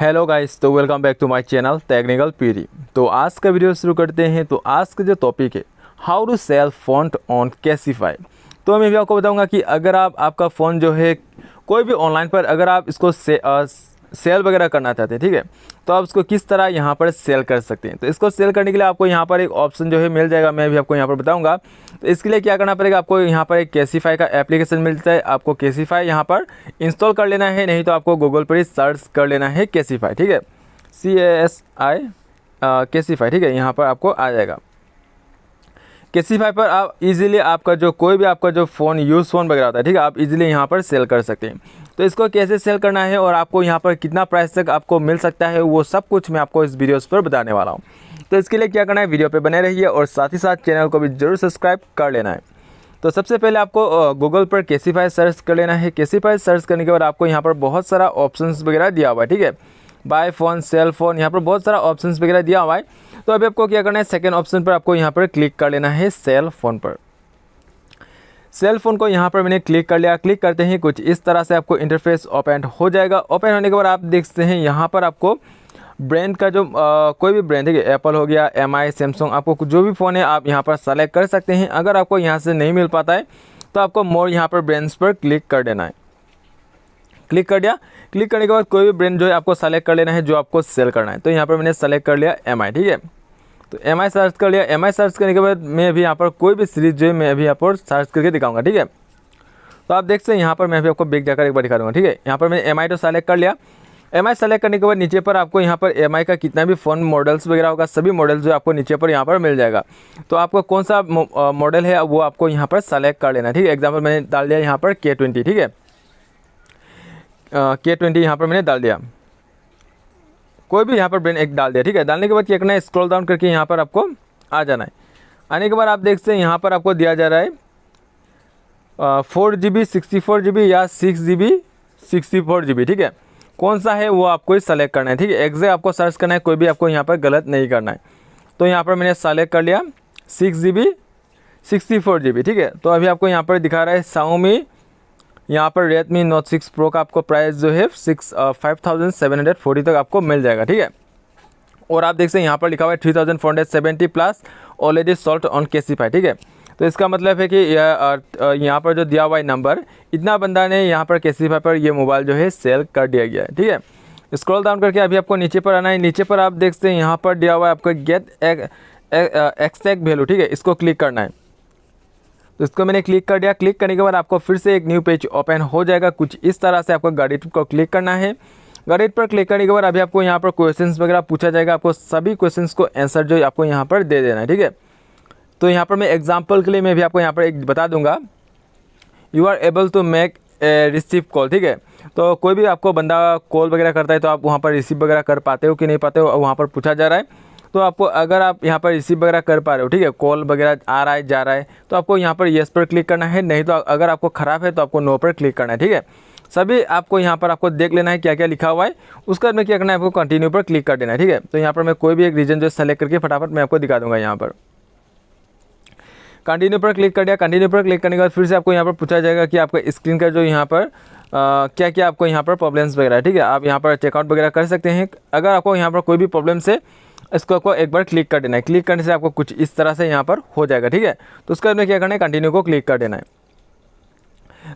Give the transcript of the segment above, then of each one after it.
hello guys तो welcome back to my channel technical पीरी तो आज का वीडियो शुरू करते हैं तो आज का जो टॉपिक है how to sell phone on Cashify तो मैं भी आपको बताऊंगा कि अगर आप आपका फ़ोन जो है कोई भी ऑनलाइन पर अगर आप इसको से, आ, सेल वगैरह करना चाहते हैं ठीक है तो आप उसको किस तरह यहाँ पर सेल कर सकते हैं तो इसको सेल करने के लिए आपको यहाँ पर एक ऑप्शन जो है मिल जाएगा मैं भी आपको यहाँ पर बताऊँगा तो इसके लिए क्या करना पड़ेगा आपको यहाँ पर एक कैसीफाई का एप्लीकेशन मिलता है आपको कैसीफाई यहाँ पर इंस्टॉल कर लेना है नहीं तो आपको गूगल पर ही सर्च कर लेना है कैसीफाई ठीक है सी ए एस आई कैसीफाई ठीक है यहाँ पर आपको आ जाएगा किसी भाई पर आप इजीली आपका जो कोई भी आपका जो फ़ोन यूज़ फ़ोन वगैरह होता है ठीक है आप इजीली यहाँ पर सेल कर सकते हैं तो इसको कैसे सेल करना है और आपको यहाँ पर कितना प्राइस तक आपको मिल सकता है वो सब कुछ मैं आपको इस वीडियोस पर बताने वाला हूँ तो इसके लिए क्या करना है वीडियो पर बने रहिए और साथ ही साथ चैनल को भी ज़रूर सब्सक्राइब कर लेना है तो सबसे पहले आपको गूगल पर कैसीफाई सर्च कर लेना है कैसीफाई सर्च करने के बाद आपको यहाँ पर बहुत सारा ऑप्शन वगैरह दिया हुआ है ठीक है बाय फ़ोन सेल फ़ोन यहाँ पर बहुत सारा ऑप्शन वगैरह दिया हुआ है तो अभी आपको क्या करना है सेकेंड ऑप्शन पर आपको यहाँ पर क्लिक कर लेना है सेल फ़ोन पर सेल फ़ोन को यहाँ पर मैंने क्लिक कर लिया क्लिक करते ही कुछ इस तरह से आपको इंटरफेस ओपन हो जाएगा ओपन होने के बाद आप देखते हैं यहाँ पर आपको ब्रांड का जो आ, कोई भी ब्रांड है एप्पल हो गया एम आई सैमसंग आपको जो भी फ़ोन है आप यहाँ पर सेलेक्ट कर सकते हैं अगर आपको यहाँ से नहीं मिल पाता है तो आपको मोर यहाँ पर ब्रांड्स पर क्लिक कर देना है क्लिक कर दिया क्लिक करने के बाद कोई भी ब्रांड जो है आपको सेलेक्ट कर लेना है जो आपको सेल करना है तो यहाँ पर मैंने सेलेक्ट कर लिया एम ठीक है तो एम सर्च कर लिया एम सर्च करने के बाद मैं अभी यहाँ पर कोई भी सीरीज जो है मैं अभी यहाँ पर सर्च करके दिखाऊंगा ठीक है तो आप देख सकते हैं यहाँ पर मैं अभी आपको बेग जाकर एक बार दिखा दूँगा ठीक है यहाँ पर मैंने एम तो सेलेक्ट कर लिया एम आई सेलेक्ट करने के बाद नीचे पर आपको यहाँ पर एम का कितना भी फ़ोन मॉडल्स वगैरह होगा सभी मॉडल्स जो आपको नीचे पर यहाँ पर मिल जाएगा तो आपको कौन सा मॉडल है वो आपको यहाँ पर सेलेक्ट कर लेना ठीक है एग्जाम्पल मैंने डाल दिया यहाँ पर के ट्वेंटी ठीक है के ट्वेंटी यहाँ पर मैंने डाल दिया कोई भी यहाँ पर ब्रेन एक डाल दिया ठीक है डालने के बाद क्या करना है स्क्रॉल डाउन करके यहाँ पर आपको आ जाना है आने के बाद आप देख सकते हैं यहाँ पर आपको दिया जा रहा है four G B sixty four G B या six G B sixty four G B ठीक है कौन सा है वो आपको ही सेलेक्ट करना है ठीक है एग्जैक्ट आपको सर्च करना है कोई भी आपको यहाँ पर गलत नहीं करना है तो यहाँ पर मैंने सेलेक्ट कर लिया six G B sixty four G B ठीक है तो अभी आपको यहाँ पर दिखा रहा है साउमी यहाँ पर रेडमी नोट सिक्स प्रो का आपको प्राइस जो है six five thousand seven hundred forty तक आपको मिल जाएगा ठीक है और आप देख सकते हैं यहाँ पर लिखा हुआ है three thousand four hundred seventy plus already sold on Cashify ठीक है तो इसका मतलब है कि uh, uh, यहाँ पर जो दिया हुआ है नंबर इतना बंदा ने यहाँ पर के पर यह मोबाइल जो है सेल कर दिया गया है ठीक है स्क्रॉल डाउन करके अभी आपको नीचे पर आना है नीचे पर आप देखते हैं यहाँ पर दिया हुआ है आपका गेट एक्सैक्ट वैल्यू ठीक है इसको क्लिक करना है तो इसको मैंने क्लिक कर दिया क्लिक करने के बाद आपको फिर से एक न्यू पेज ओपन हो जाएगा कुछ इस तरह से आपको गाड़ी को क्लिक करना है गाड़ी पर क्लिक करने के बाद अभी आपको यहाँ पर क्वेश्चंस वगैरह पूछा जाएगा आपको सभी क्वेश्चंस को आंसर जो आपको यहाँ पर दे देना है ठीक है तो यहाँ पर मैं एग्जाम्पल के लिए मैं भी आपको यहाँ पर एक बता दूंगा you are able to make a receive call ठीक है तो कोई भी आपको बंदा कॉल वगैरह करता है तो आप वहाँ पर रिसीव वगैरह कर पाते हो कि नहीं पाते हो वहाँ पर पूछा जा रहा है तो आपको अगर आप यहाँ पर रिसीव वगैरह कर पा रहे हो ठीक है कॉल वगैरह आ रहा है जा रहा है तो आपको यहाँ पर येस पर क्लिक करना है नहीं तो अगर आपको ख़राब है तो आपको नो पर क्लिक करना है ठीक है सभी आपको यहाँ पर आपको देख लेना है क्या क्या लिखा हुआ है उसके बाद में क्या करना है आपको कंटिन्यू पर क्लिक कर देना है ठीक है तो यहाँ पर मैं कोई भी एक रीजन जो सेलेक्ट करके फटाफट मैं आपको दिखा दूंगा यहाँ पर कंटिन्यू पर क्लिक कर दिया कंटिन्यू पर क्लिक करने के बाद फिर से आपको यहाँ पर पूछा जाएगा कि आपका स्क्रीन का जो यहाँ पर आ, क्या क्या आपको यहाँ पर प्रॉब्लम्स वगैरह ठीक है आप यहाँ पर चेकआउट वगैरह कर सकते हैं अगर आपको यहाँ पर कोई भी प्रॉब्लम्स है इसको आपको एक बार क्लिक कर देना है क्लिक करने से आपको कुछ इस तरह से यहाँ पर हो जाएगा ठीक है तो उसके बाद में क्या करना है कंटिन्यू को क्लिक कर देना है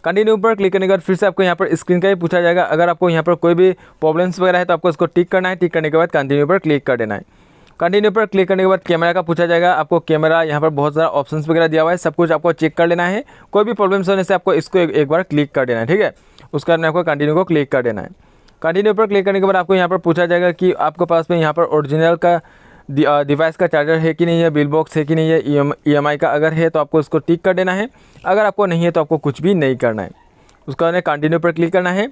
कंटिन्यू पर क्लिक करने के बाद फिर से आपको यहाँ पर स्क्रीन का ही पूछा जाएगा अगर आपको यहाँ पर कोई भी प्रॉब्लम्स वगैरह है तो आपको इसको टिक करना है टिक करने के बाद कंटिन्यू पर क्लिक कर देना है कंटिन्यू पर क्लिक करने के बाद कैमरा का पूछा जाएगा आपको कैमरा यहाँ पर बहुत सारा ऑप्शन वगैरह दिया हुआ है सब कुछ आपको चेक कर लेना है कोई भी प्रॉब्लम्स होने से आपको इसको एक, बार क्लिक कर देना है ठीक है उसके बाद में आपको कंटिन्यू को क्लिक कर देना है कंटिन्यू पर क्लिक करने के बाद आपको यहाँ पर पूछा जाएगा कि आपके पास में यहाँ पर ओरिजिनल का डिवाइस uh, का चार्जर है कि नहीं है बिल बॉक्स है कि नहीं है ई e एम e का अगर है तो आपको इसको टिक कर देना है अगर आपको नहीं है तो आपको कुछ भी नहीं करना है उसका उन्हें कंटिन्यू पर क्लिक करना है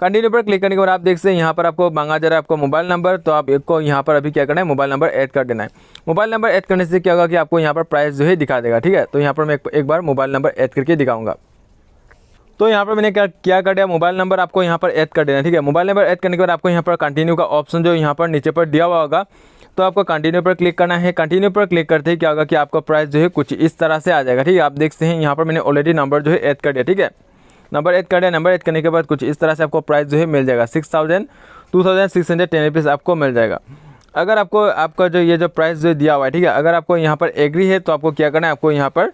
कंटिन्यू पर क्लिक करने के बाद आप देख सकते हैं यहाँ पर आपको मांगा जा रहा है आपको मोबाइल नंबर तो आप एक को यहाँ पर अभी क्या करना है मोबाइल नंबर ऐड कर देना है मोबाइल नंबर ऐड करने से क्या होगा कि आपको यहाँ पर प्राइस जो है दिखा देगा ठीक है तो यहाँ पर मैं एक बार मोबाइल नंबर ऐड करके दिखाऊंगा तो यहाँ पर मैंने क्या क्या कर दिया मोबाइल नंबर आपको यहाँ पर ऐड कर देना ठीक है मोबाइल नंबर ऐड करने के बाद आपको यहाँ पर कंटिन्यू का ऑप्शन जो यहाँ पर नीचे पर दिया हुआ होगा तो आपको कंटिन्यू पर क्लिक करना है कंटिन्यू पर क्लिक करते ही क्या होगा कि आपका प्राइस जो है कुछ इस तरह से आ जाएगा ठीक है आप देखते हैं यहाँ पर मैंने ऑलरेडी नंबर जो है ऐड कर दिया ठीक है नंबर ऐड कर दिया नंबर ऐड करने के बाद कुछ इस तरह से आपको प्राइस जो है मिल जाएगा six thousand two thousand six hundred ten rupees आपको मिल जाएगा अगर आपको आपका जो ये जो प्राइस जो दिया हुआ है ठीक है अगर आपको यहाँ पर एग्री है तो आपको क्या करना है आपको यहाँ पर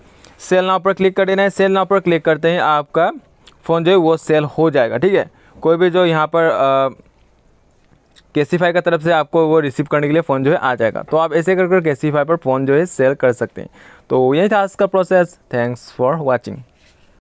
सेल नाव पर क्लिक कर देना है सेल नाव पर क्लिक करते ही आपका फ़ोन जो है वो सेल हो जाएगा ठीक है कोई भी जो यहाँ पर कैसीफाई का तरफ से आपको वो रिसीव करने के लिए फ़ोन जो है आ जाएगा तो आप ऐसे कर कर कैसीफाई पर फ़ोन जो है सेल कर सकते हैं तो यही था आज का प्रोसेस थैंक्स फॉर वॉचिंग